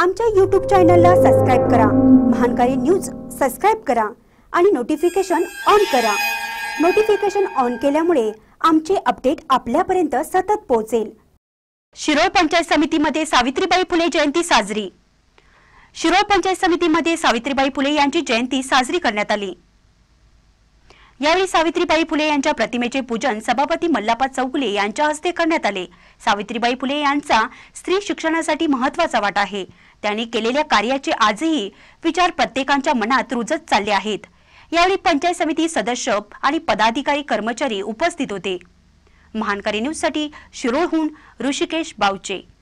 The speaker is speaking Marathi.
आमच्या यूट्यूब चॅनलला सबस्क्राईब करा महानकारी न्यूज सबस्क्राईब करा आणि नोटिफिकेशन ऑन करा नोटिफिकेशन ऑन केल्यामुळे आमचे अपडेट आपल्यापर्यंत सतत पोहोचेल शिरोळ पंचायत समितीमध्ये सावित्रीबाई फुले जयंती साजरी शिरोळ पंचायत समितीमध्ये सावित्रीबाई फुले यांची जयंती साजरी करण्यात आली यावेळी सावित्रीबाई फुले यांच्या प्रतिमेचे पूजन सभापती मल्लापा चौगुले यांच्या हस्ते करण्यात आले सावित्रीबाई फुले यांचा स्त्री शिक्षणासाठी महत्वाचा वाटा आहे त्यांनी केलेल्या कार्याचे आजही विचार प्रत्येकांच्या मनात रुजत चालले आहेत यावेळी पंचायत समिती सदस्य आणि पदाधिकारी कर्मचारी उपस्थित होते महानकारी साठी शिरोळहून ऋषिकेश बावचे